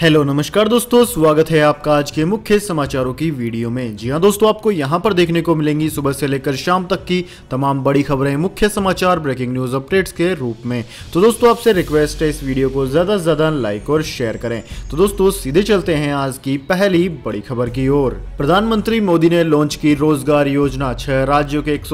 hello नमस्कार दोस्तों स्वागत है आपका आज के मुख्य समाचारों की वीडियो में जी हां दोस्तों आपको यहां पर देखने को मिलेंगी सुबह से लेकर शाम तक की तमाम बड़ी खबरें मुख्य समाचार ब्रेकिंग न्यूज अपडेट्स के रूप में तो दोस्तों आपसे रिक्वेस्ट है इस वीडियो को ज़्यादा से ज़्यादा लाइक और शेयर करें तो दोस्तों सीधे चलते हैं आज की पहली बड़ी खबर की ओर प्रधानमंत्री मोदी ने लॉन्च की रोजगार योजना छह राज्यों के एक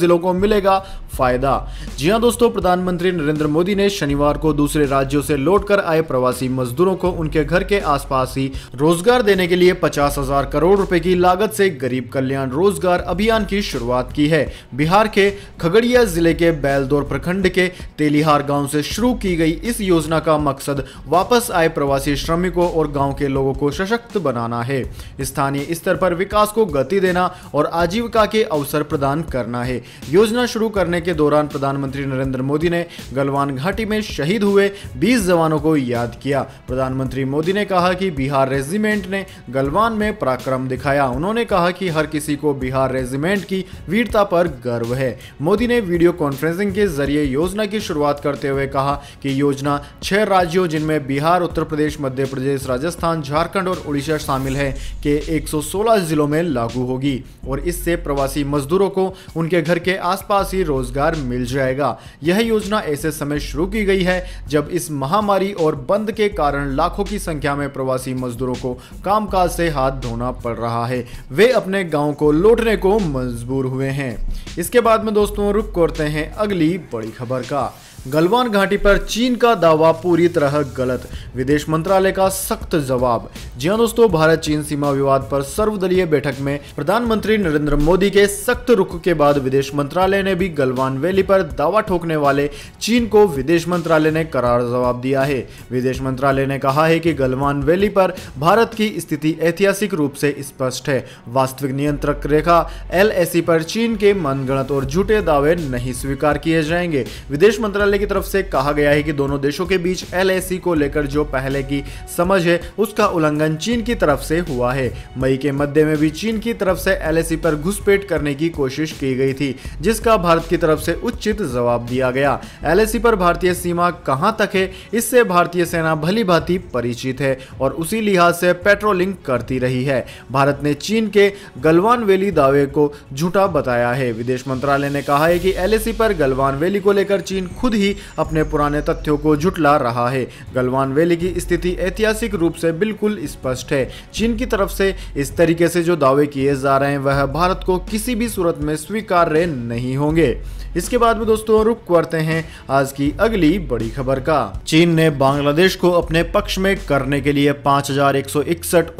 जिलों को मिलेगा फायदा जी हाँ दोस्तों प्रधानमंत्री नरेंद्र मोदी ने शनिवार को दूसरे राज्यों से लौटकर आए प्रवासी मजदूरों को उनके घर के आसपास ही रोजगार देने के लिए पचास हजार करोड़ रुपए की लागत से गरीब कल्याण रोजगार अभियान की शुरुआत की है बिहार के खगड़िया जिले के बैलदौर प्रखंड के तेलिहार गाँव से शुरू की गई इस योजना का मकसद वापस आए प्रवासी श्रमिकों और गाँव के लोगों को सशक्त बनाना है स्थानीय स्तर पर विकास को गति देना और आजीविका के अवसर प्रदान करना है योजना शुरू करने करने के दौरान प्रधानमंत्री नरेंद्र मोदी ने गलवान घाटी में शहीद हुए 20 जवानों को याद किया प्रधानमंत्री मोदी ने कहा कि बिहार रेजिमेंट ने गलवान में पराक्रम दिखाया उन्होंने कहा कि हर किसी को बिहार रेजिमेंट की वीरता पर गर्व है मोदी ने वीडियो कॉन्फ्रेंसिंग के जरिए योजना की शुरुआत करते हुए कहा कि योजना छह राज्यों जिनमें बिहार उत्तर प्रदेश मध्य प्रदेश राजस्थान झारखंड और उड़ीसा शामिल है के 116 जिलों में लागू होगी और इससे प्रवासी मजदूरों को उनके घर के आसपास ही रोज रोजगार मिल जाएगा यह योजना ऐसे समय शुरू की गई है जब इस महामारी और बंद के कारण लाखों की संख्या में प्रवासी मजदूरों को कामकाज से हाथ धोना पड़ रहा है वे अपने गाँव को लौटने को मजबूर हुए हैं इसके बाद में दोस्तों रुक करते हैं अगली बड़ी खबर का गलवान घाटी पर चीन का दावा पूरी तरह गलत विदेश मंत्रालय का सख्त जवाब जी हाँ दोस्तों भारत चीन सीमा विवाद पर सर्वदलीय बैठक में प्रधानमंत्री नरेंद्र मोदी के सख्त रुख के बाद विदेश मंत्रालय ने भी गलवान वैली पर दावा ठोकने वाले चीन को विदेश मंत्रालय ने करार जवाब दिया है विदेश मंत्रालय ने कहा है कि गलवान वैली पर भारत की स्थिति ऐतिहासिक रूप से स्पष्ट है वास्तविक नियंत्रक रेखा एल पर चीन के मनगणत और झूठे दावे नहीं स्वीकार किए जाएंगे विदेश मंत्रालय मंत्रालय की तरफ से कहा गया है कि दोनों देशों के बीच एल को लेकर जो पहले की समझ है उसका उल्लंघन चीन की तरफ से हुआ है मई के मध्य में भी चीन की तरफ से एल पर घुसपैठ करने की कोशिश की गई थी जिसका भारत की तरफ से उचित जवाब दिया गया एल पर भारतीय सीमा कहाँ तक है इससे भारतीय सेना भली भांति परिचित है और उसी लिहाज से पेट्रोलिंग करती रही है भारत ने चीन के गलवान वैली दावे को झूठा बताया है विदेश मंत्रालय ने कहा है कि एल पर गलवान वैली को लेकर चीन खुद ही अपने पुराने तथ्यों को जुटला रहा है गलवान वैली की स्थिति ऐतिहासिक रूप से बिल्कुल स्पष्ट है चीन की तरफ से इस तरीके से जो दावे किए जा रहे हैं वह भारत को किसी भी सूरत में स्वीकार्य नहीं होंगे इसके बाद में दोस्तों रुक करते हैं आज की अगली बड़ी खबर का चीन ने बांग्लादेश को अपने पक्ष में करने के लिए पाँच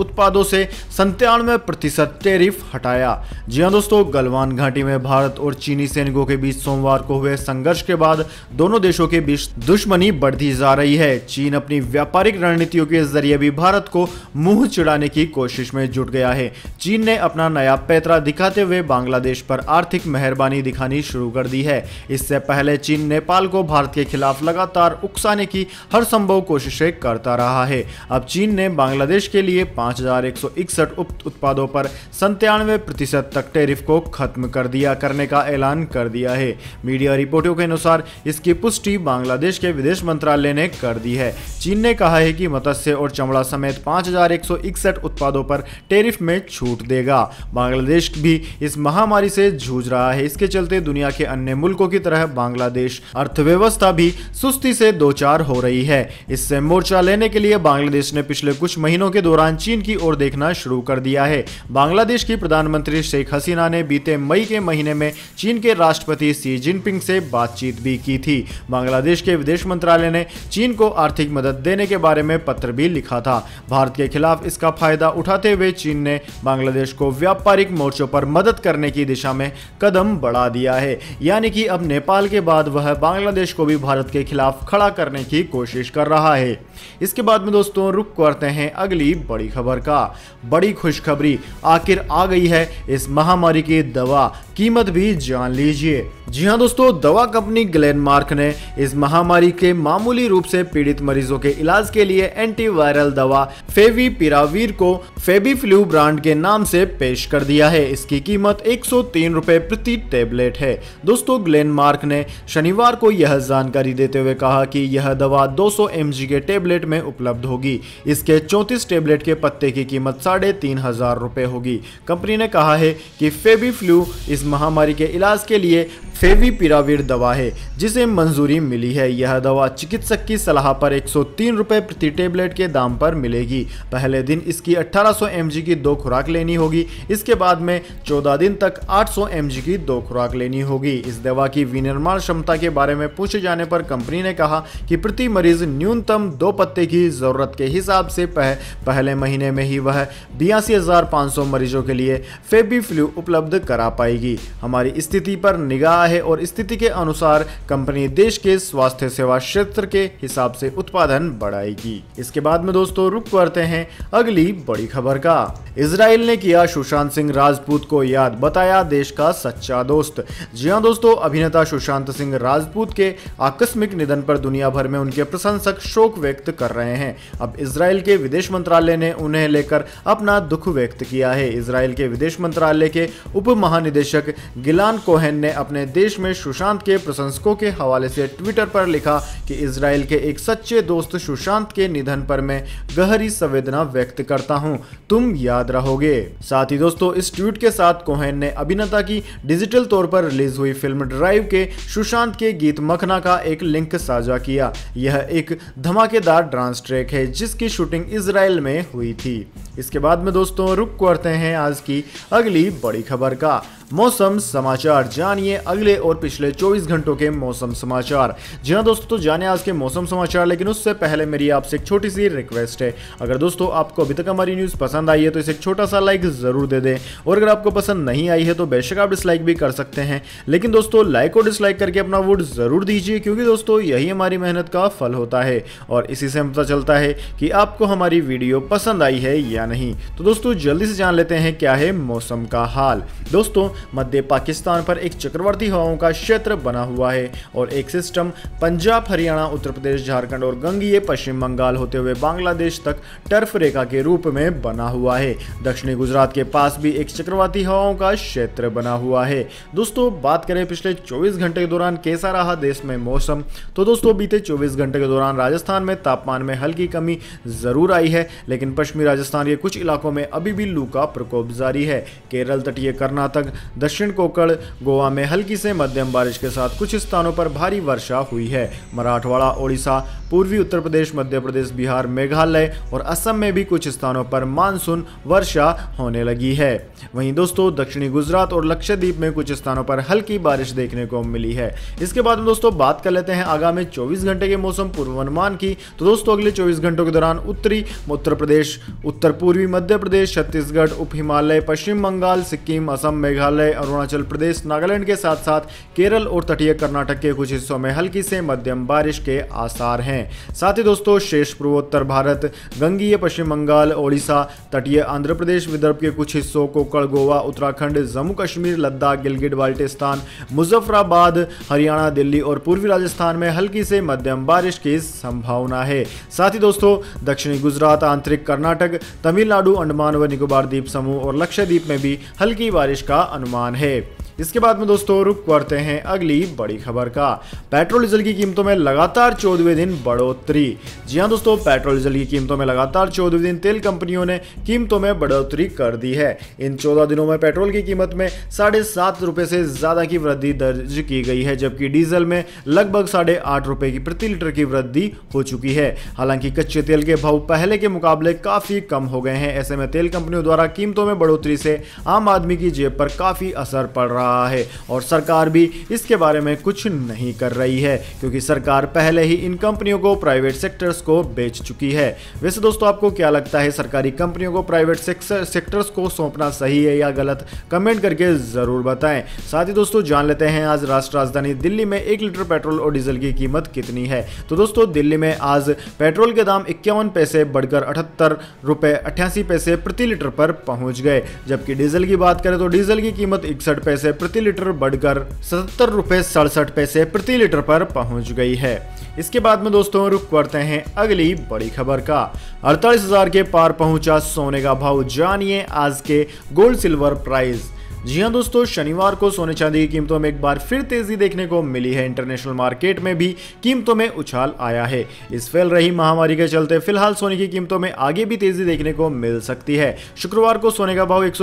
उत्पादों से संतानवे प्रतिशत टेरिफ हटाया जी हाँ दोस्तों गलवान घाटी में भारत और चीनी सैनिकों के बीच सोमवार को हुए संघर्ष के बाद दोनों देशों के बीच दुश्मनी बढ़ती जा रही है चीन अपनी व्यापारिक रणनीतियों के जरिए भी भारत को मुंह चिड़ाने की कोशिश में जुट गया है चीन ने अपना नया पैतरा दिखाते हुए बांग्लादेश पर आर्थिक मेहरबानी दिखानी शुरू कर दी दी है इससे पहले चीन नेपाल को भारत के खिलाफ लगातार उकसाने की हर संभव कोशिशें करता रहा है अब चीन ने बांग्लादेश के लिए पाँच उत्पादों पर संतानवे तक टेरिफ को खत्म कर दिया करने का ऐलान कर दिया है मीडिया रिपोर्टों के अनुसार इसकी पुष्टि बांग्लादेश के विदेश मंत्रालय ने कर दी है चीन ने कहा है कि मत्स्य और चमड़ा समेत पाँच उत्पादों पर टेरिफ में छूट देगा बांग्लादेश भी इस महामारी से जूझ रहा है इसके चलते दुनिया के अन्य मुल्कों की तरह बांग्लादेश अर्थव्यवस्था भी सुस्ती से दो चार हो रही है इससे मोर्चा लेने के लिए बांग्लादेश ने पिछले कुछ महीनों के दौरान चीन की ओर देखना शुरू कर दिया है बांग्लादेश की प्रधानमंत्री शेख हसीना ने बीते मई के महीने में चीन के राष्ट्रपति सी जिनपिंग से बातचीत भी की थी बांग्लादेश के विदेश मंत्रालय ने चीन को आर्थिक मदद मदद देने के बारे में पत्र भी लिखा था भारत के खिलाफ इसका फायदा उठाते हुए चीन ने बांग्लादेश को व्यापारिक मोर्चों पर मदद करने की दिशा में कदम बढ़ा दिया है यानी कि अब नेपाल के बाद वह बांग्लादेश को भी भारत के खिलाफ खड़ा करने की कोशिश कर रहा है इसके बाद में दोस्तों रुक करते हैं अगली बड़ी खबर का बड़ी खुशखबरी आखिर आ गई है इस महामारी की दवा कीमत भी जान लीजिए जी हाँ दोस्तों दवा कंपनी ग्लेनमार्क ने इस महामारी के मामूली रूप से पीड़ित मरीजों मरीजों के इलाज के लिए एंटीवायरल दवा फेवी पिरावीर को फेबी फ्लू ब्रांड के नाम से पेश कर दिया है इसकी कीमत एक सौ प्रति टेबलेट है दोस्तों ग्लेन मार्क ने शनिवार को यह जानकारी देते हुए कहा कि यह दवा 200 सौ के टेबलेट में उपलब्ध होगी इसके 34 टेबलेट के पत्ते की कीमत साढ़े तीन हजार रुपये होगी कंपनी ने कहा है कि फेबी फ्लू इस महामारी के इलाज के लिए फेवी पिरावीर दवा है जिसे मंजूरी मिली है यह दवा चिकित्सक की सलाह पर एक सौ तीन रुपए प्रति टेबलेट के दाम पर मिलेगी पहले दिन इसकी 1800 सौ की दो खुराक लेनी होगी इसके बाद में 14 दिन तक 800 सौ की दो खुराक लेनी होगी इस दवा की विनिर्माण क्षमता के बारे में पूछे जाने पर कंपनी ने कहा कि प्रति मरीज न्यूनतम दो पत्ते की ज़रूरत के हिसाब से पह, पहले महीने में ही वह बयासी मरीजों के लिए फेबी फ्लू उपलब्ध करा पाएगी हमारी स्थिति पर निगाह है और स्थिति के अनुसार कंपनी देश के स्वास्थ्य सेवा क्षेत्र के हिसाब से उत्पादन वजन बढ़ाएगी इसके बाद में दोस्तों रुक करते हैं अगली बड़ी खबर का इसराइल ने किया सुशांत सिंह राजपूत को याद बताया देश का सच्चा दोस्त जी हाँ दोस्तों अभिनेता सुशांत सिंह राजपूत के आकस्मिक निधन पर दुनिया भर में उनके प्रशंसक शोक व्यक्त कर रहे हैं अब इसराइल के विदेश मंत्रालय ने उन्हें लेकर अपना दुख व्यक्त किया है इसराइल के विदेश मंत्रालय के उप महानिदेशक गिलान कोहेन ने अपने देश में सुशांत के प्रशंसकों के हवाले से ट्विटर पर लिखा कि इसराइल के एक सच्चे दोस्त दोस्त सुशांत के निधन पर मैं गहरी संवेदना व्यक्त करता हूं तुम याद रहोगे साथ ही दोस्तों इस ट्वीट के साथ कोहेन ने अभिनेता की डिजिटल तौर पर रिलीज हुई फिल्म ड्राइव के सुशांत के गीत मखना का एक लिंक साझा किया यह एक धमाकेदार डांस ट्रैक है जिसकी शूटिंग इसराइल में हुई थी इसके बाद में दोस्तों रुक करते हैं आज की अगली बड़ी खबर का मौसम समाचार जानिए अगले और पिछले 24 घंटों के मौसम समाचार जी हाँ दोस्तों तो जाने आज के मौसम समाचार लेकिन उससे पहले मेरी आपसे एक छोटी सी रिक्वेस्ट है अगर दोस्तों आपको अभी तक हमारी न्यूज़ पसंद आई है तो इसे एक छोटा सा लाइक ज़रूर दे दें और अगर आपको पसंद नहीं आई है तो बेशक आप डिसलाइक भी कर सकते हैं लेकिन दोस्तों लाइक और डिसलाइक करके अपना वोट ज़रूर दीजिए क्योंकि दोस्तों यही हमारी मेहनत का फल होता है और इसी से पता चलता है कि आपको हमारी वीडियो पसंद आई है या नहीं तो दोस्तों जल्दी से जान लेते हैं क्या है मौसम का हाल दोस्तों मध्य पाकिस्तान पर एक चक्रवर्ती हवाओं का क्षेत्र बना हुआ है और एक सिस्टम पंजाब हरियाणा उत्तर प्रदेश झारखंड और गंगीय पश्चिम बंगाल होते हुए बांग्लादेश तक टर्फ रेखा के रूप में बना हुआ है दक्षिणी गुजरात के पास भी एक चक्रवाती हवाओं का क्षेत्र बना हुआ है दोस्तों बात करें पिछले चौबीस घंटे के दौरान कैसा रहा देश में मौसम तो दोस्तों बीते चौबीस घंटे के दौरान राजस्थान में तापमान में हल्की कमी जरूर आई है लेकिन पश्चिमी राजस्थान के कुछ इलाकों में अभी भी लू का प्रकोप जारी है केरल तटीय कर्नाटक दक्षिण कोकण गोवा में हल्की से मध्यम बारिश के साथ कुछ स्थानों पर भारी वर्षा हुई है मराठवाड़ा ओडिशा पूर्वी उत्तर प्रदेश मध्य प्रदेश बिहार मेघालय और असम में भी कुछ स्थानों पर मानसून वर्षा होने लगी है वहीं दोस्तों दक्षिणी गुजरात और लक्षद्वीप में कुछ स्थानों पर हल्की बारिश देखने को मिली है इसके बाद दोस्तों बात कर लेते हैं आगामी चौबीस घंटे के मौसम पूर्वानुमान की तो दोस्तों अगले चौबीस घंटों के दौरान उत्तरी उत्तर प्रदेश उत्तर पूर्वी मध्य प्रदेश छत्तीसगढ़ उप हिमालय पश्चिम बंगाल सिक्किम असम मेघालय अरुणाचल प्रदेश नागालैंड के साथ साथ केरल और तटीय कर्नाटक के कुछ हिस्सों में हल्की से मध्यम बारिश के आसार हैं हैं साथ ही दोस्तों शेष पूर्वोत्तर भारत गंगीय पश्चिम बंगाल ओडिशा तटीय आंध्र प्रदेश विदर्भ के कुछ हिस्सों कोकड़ गोवा उत्तराखंड जम्मू कश्मीर लद्दाख गिलगिट बाल्टिस्तान मुजफ्फराबाद हरियाणा दिल्ली और पूर्वी राजस्थान में हल्की से मध्यम बारिश की संभावना है साथ ही दोस्तों दक्षिणी गुजरात आंतरिक कर्नाटक तमिलनाडु अंडमान व निकोबार द्वीप समूह और लक्षद्वीप में भी हल्की बारिश का अनुमान है इसके बाद में दोस्तों रुक करते हैं अगली बड़ी खबर का पेट्रोल डीजल की कीमतों में लगातार चौदहवें दिन बढ़ोतरी जी हाँ दोस्तों पेट्रोल डीजल की कीमतों में लगातार चौदहवें दिन तेल कंपनियों ने कीमतों में बढ़ोतरी कर दी है इन चौदह दिनों में पेट्रोल की कीमत में साढ़े सात रुपये से ज़्यादा की वृद्धि दर्ज की गई है जबकि डीजल में लगभग साढ़े आठ रुपये की प्रति लीटर की वृद्धि हो चुकी है हालांकि कच्चे तेल के भाव पहले के मुकाबले काफ़ी कम हो गए हैं ऐसे में तेल कंपनियों द्वारा कीमतों में बढ़ोतरी से आम आदमी की जेब पर काफ़ी असर पड़ रहा रहा है और सरकार भी इसके बारे में कुछ नहीं कर रही है क्योंकि सरकार पहले ही इन कंपनियों को प्राइवेट सेक्टर्स को बेच चुकी है वैसे दोस्तों आपको क्या लगता है सरकारी कंपनियों को प्राइवेट सेक्टर्स को सौंपना सही है या गलत कमेंट करके ज़रूर बताएं साथ ही दोस्तों जान लेते हैं आज राष्ट्र राजधानी दिल्ली में एक लीटर पेट्रोल और डीजल की कीमत कितनी है तो दोस्तों दिल्ली में आज पेट्रोल के दाम इक्यावन पैसे बढ़कर अठहत्तर रुपए अठासी पैसे प्रति लीटर पर पहुंच गए जबकि डीजल की बात करें तो डीजल की कीमत इकसठ पैसे प्रति लीटर बढ़कर सतहत्तर रुपये सड़सठ पैसे प्रति लीटर पर पहुंच गई है इसके बाद में दोस्तों रुक करते हैं अगली बड़ी खबर का अड़तालीस हजार के पार पहुंचा सोने का भाव जानिए आज के गोल्ड सिल्वर प्राइस जी हाँ दोस्तों शनिवार को सोने चांदी की कीमतों में एक बार फिर तेजी देखने को मिली है इंटरनेशनल मार्केट में भी कीमतों में उछाल आया है इस फैल रही महामारी के चलते फिलहाल सोने की कीमतों में आगे भी तेजी देखने को मिल सकती है शुक्रवार को सोने का भाव एक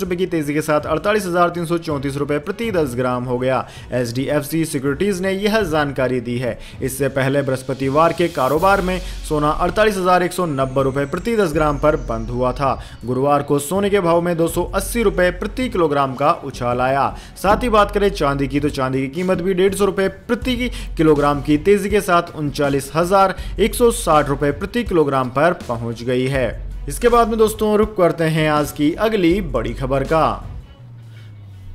रुपए की तेजी के साथ अड़तालीस रुपए प्रति दस ग्राम हो गया एच सिक्योरिटीज ने यह जानकारी दी है इससे पहले बृहस्पतिवार के कारोबार में सोना अड़तालीस रुपए प्रति दस ग्राम पर बंद हुआ था गुरुवार को सोने के भाव में दो रुपए प्रति किलोग्राम किलोग्राम का उछाल आया साथ ही बात करें चांदी की तो चांदी की कीमत भी डेढ़ सौ प्रति किलोग्राम की तेजी के साथ उनचालीस हजार एक सौ साठ प्रति किलोग्राम पर पहुंच गई है इसके बाद में दोस्तों रुक करते हैं आज की अगली बड़ी खबर का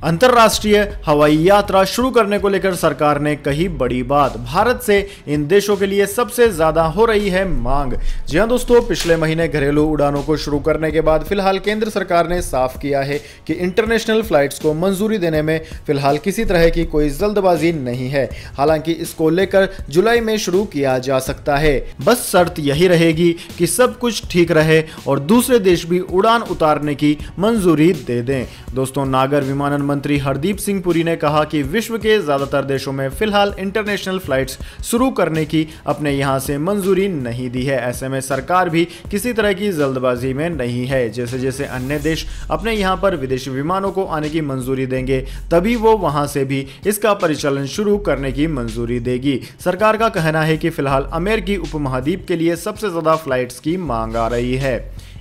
अंतर्राष्ट्रीय हवाई यात्रा शुरू करने को लेकर सरकार ने कही बड़ी बात भारत से इन देशों के लिए सबसे ज्यादा हो रही है मांग जी हाँ दोस्तों पिछले महीने घरेलू उड़ानों को शुरू करने के बाद फिलहाल केंद्र सरकार ने साफ किया है कि इंटरनेशनल फ्लाइट्स को मंजूरी देने में फिलहाल किसी तरह की कोई जल्दबाजी नहीं है हालांकि इसको लेकर जुलाई में शुरू किया जा सकता है बस शर्त यही रहेगी कि सब कुछ ठीक रहे और दूसरे देश भी उड़ान उतारने की मंजूरी दे दें दोस्तों नागर विमानन मंत्री हरदीप सिंह पुरी ने कहा कि विश्व के ज़्यादातर देशों में फिलहाल इंटरनेशनल फ्लाइट्स शुरू करने की अपने यहां से मंजूरी नहीं दी है ऐसे में सरकार भी किसी तरह की जल्दबाजी में नहीं है जैसे जैसे अन्य देश अपने यहाँ पर विदेशी विमानों को आने की मंजूरी देंगे तभी वो वहां से भी इसका परिचालन शुरू करने की मंजूरी देगी सरकार का कहना है कि फिलहाल अमेरिकी उपमहाद्वीप के लिए सबसे ज़्यादा फ्लाइट्स की मांग आ रही है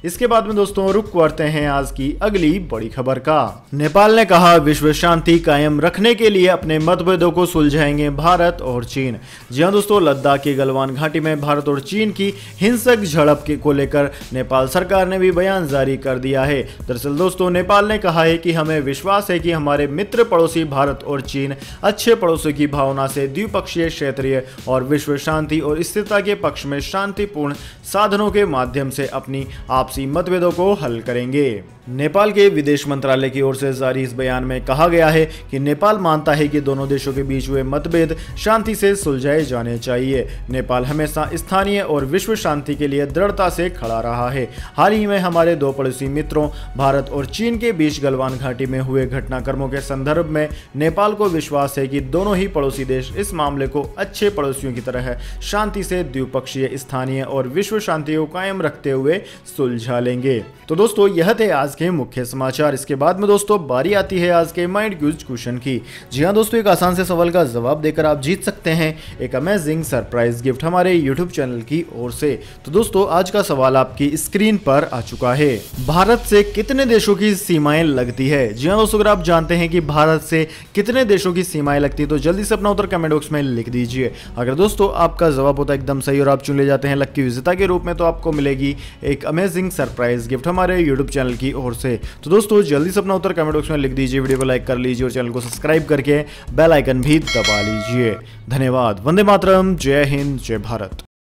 इसके बाद में दोस्तों रुक करते हैं आज की अगली बड़ी खबर का नेपाल ने कहा विश्व शांति कायम रखने के लिए अपने मतभेदों को सुलझाएंगे भारत और चीन जी हाँ दोस्तों लद्दाख की गलवान घाटी में भारत और चीन की हिंसक झड़प को लेकर नेपाल सरकार ने भी बयान जारी कर दिया है दरअसल दोस्तों नेपाल ने कहा है कि हमें विश्वास है कि हमारे मित्र पड़ोसी भारत और चीन अच्छे पड़ोसी की भावना से द्विपक्षीय क्षेत्रीय और विश्व शांति और स्थिरता के पक्ष में शांतिपूर्ण साधनों के माध्यम से अपनी आप आपसी मतभेदों को हल करेंगे नेपाल के विदेश मंत्रालय की ओर से जारी इस बयान में कहा गया है कि नेपाल मानता है कि दोनों देशों के बीच हुए मतभेद शांति से सुलझाए जाने चाहिए नेपाल हमेशा स्थानीय और विश्व शांति के लिए दृढ़ता से खड़ा रहा है हाल ही में हमारे दो पड़ोसी मित्रों भारत और चीन के बीच गलवान घाटी में हुए घटनाक्रमों के संदर्भ में नेपाल को विश्वास है कि दोनों ही पड़ोसी देश इस मामले को अच्छे पड़ोसियों की तरह शांति से द्विपक्षीय स्थानीय और विश्व शांति को कायम रखते हुए सुलझ उलझा लेंगे तो दोस्तों यह थे आज के मुख्य समाचार इसके बाद में दोस्तों बारी आती है आज के माइंड क्यूज क्वेश्चन की जी हाँ दोस्तों एक आसान से सवाल का जवाब देकर आप जीत सकते हैं एक अमेजिंग सरप्राइज गिफ्ट हमारे यूट्यूब चैनल की ओर से तो दोस्तों आज का सवाल आपकी स्क्रीन पर आ चुका है भारत से कितने देशों की सीमाएं लगती है जी हाँ दोस्तों अगर आप जानते हैं कि भारत से कितने देशों की सीमाएं लगती है तो जल्दी से अपना उत्तर कमेंट बॉक्स में लिख दीजिए अगर दोस्तों आपका जवाब होता है एकदम सही और आप चुन ले जाते हैं लक्की विजेता के रूप में तो आपको मिलेगी एक अमेजिंग एक्साइटिंग सरप्राइज गिफ्ट हमारे यूट्यूब चैनल की ओर से तो दोस्तों जल्दी से अपना उत्तर कमेंट बॉक्स में लिख दीजिए वीडियो को लाइक कर लीजिए और चैनल को सब्सक्राइब करके बेलाइकन भी दबा लीजिए धन्यवाद वंदे मातरम जय हिंद जय भारत